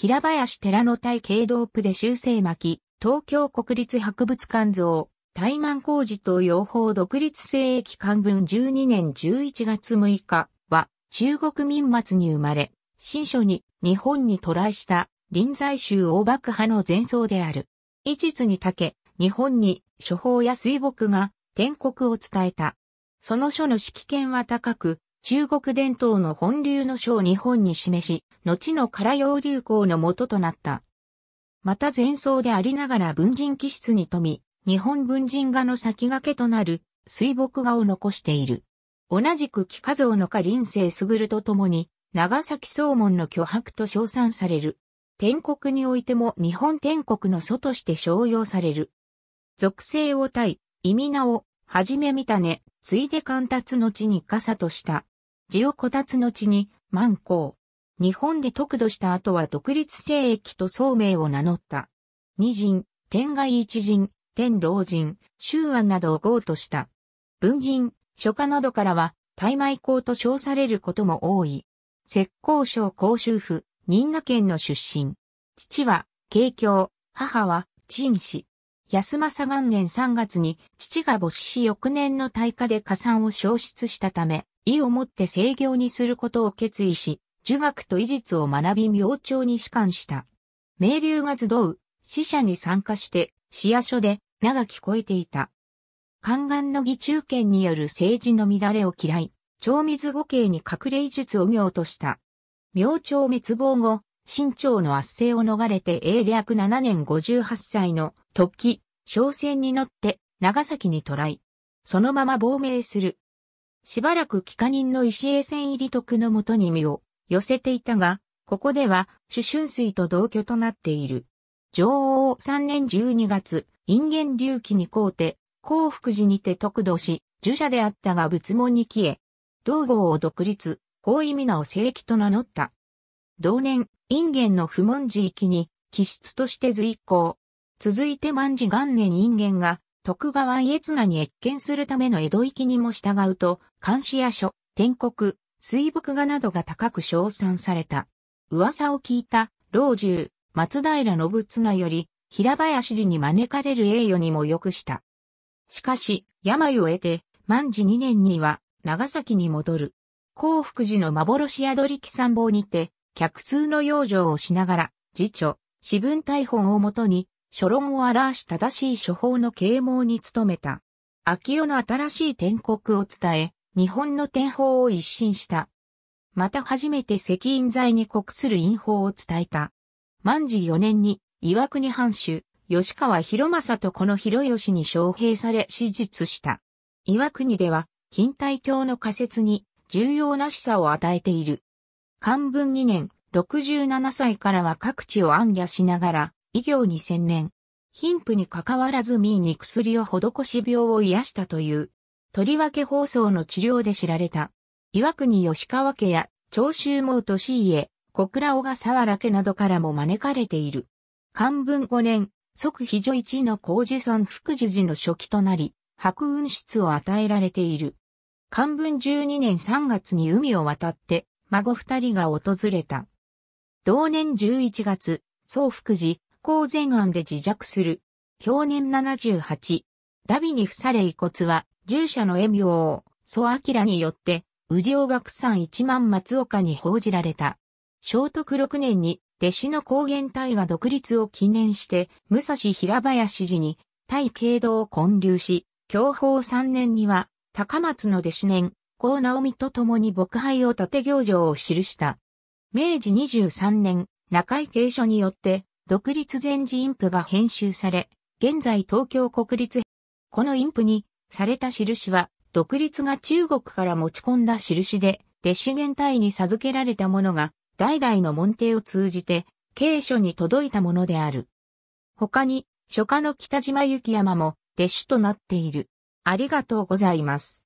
平林寺の系ド道プで修正巻、東京国立博物館像、大満工事と養蜂独立聖液漢文12年11月6日は、中国民末に生まれ、新書に日本に渡来した臨済宗大爆破の前奏である。一途にたけ、日本に処方や水墨が天国を伝えた。その書の指揮権は高く、中国伝統の本流の書を日本に示し、後の唐用流行の元となった。また前奏でありながら文人気質に富み、日本文人画の先駆けとなる水墨画を残している。同じく木画像の家林生ると共に、長崎総門の巨白と称賛される。天国においても日本天国の祖として称揚される。属性を対、意味名を、はじめ見たね、ついで観達の地に傘とした。をこたつの地に、万光。日本で得度した後は独立聖域と聡明を名乗った。二人、天外一人、天老人、周安などを豪とした。文人、書家などからは、大米公と称されることも多い。石膏省公州府、新潟県の出身。父は、慶教、母は、陳氏。安政元年3月に、父が母子し翌年の大火で火山を消失したため、意を持って制御にすることを決意し、儒学と医術を学び明朝に士官した。明流が集う、死者に参加して、市野書で長聞こえていた。宦官の義中権による政治の乱れを嫌い、長水五景に隠れ医術を業とした。明朝滅亡後、清朝の圧政を逃れて英略7年58歳の時、起、商船に乗って長崎にらえ、そのまま亡命する。しばらく帰化人の石江線入り徳のもとに身を寄せていたが、ここでは主春水と同居となっている。女王3年12月、陰元隆起に皇帝、幸福寺にて得度し、儒者であったが仏門に消え、道号を独立、高意味なを正規と名乗った。同年、陰元の不問寺域に、気質として随行。続いて万事元年陰元が、徳川家綱に越見するための江戸行きにも従うと、監視や書、天国、水墨画などが高く称賛された。噂を聞いた、老中、松平信綱より、平林寺に招かれる栄誉にも良くした。しかし、病を得て、万治二年には、長崎に戻る。幸福寺の幻宿り木参謀にて、客通の養生をしながら、自著、私文大本をもとに、書論を表し正しい処方の啓蒙に努めた。秋代の新しい天国を伝え、日本の天法を一新した。また初めて石印罪に告する陰法を伝えた。万治4年に、岩国藩主、吉川博政とこの広吉に招聘され手術した。岩国では、近代教の仮説に重要な示唆を与えている。漢文2年、67歳からは各地を暗夜しながら、医業に専念。貧富に関わらず民に薬を施し病を癒したという、とりわけ放送の治療で知られた。岩国吉川家や長州毛利家、小倉小笠原家などからも招かれている。漢文5年、即非常一の工事山福寿寺の初期となり、白雲室を与えられている。漢文12年3月に海を渡って、孫二人が訪れた。同年11月、総福寺、行前案で自弱する。去年78。ダビに付され遺骨は、従者の絵王、蘇明によって、宇治尾爆散一万松岡に報じられた。聖徳六年に、弟子の高原隊が独立を記念して、武蔵平林寺に、対慶道を建立し、教法三年には、高松の弟子年、高直美と共に牧廃を立て行場を記した。明治23年、中井慶書によって、独立前時インプが編集され、現在東京国立、このインプにされた印は、独立が中国から持ち込んだ印で、弟子元隊に授けられたものが、代々の門弟を通じて、継書に届いたものである。他に、書家の北島幸山も弟子となっている。ありがとうございます。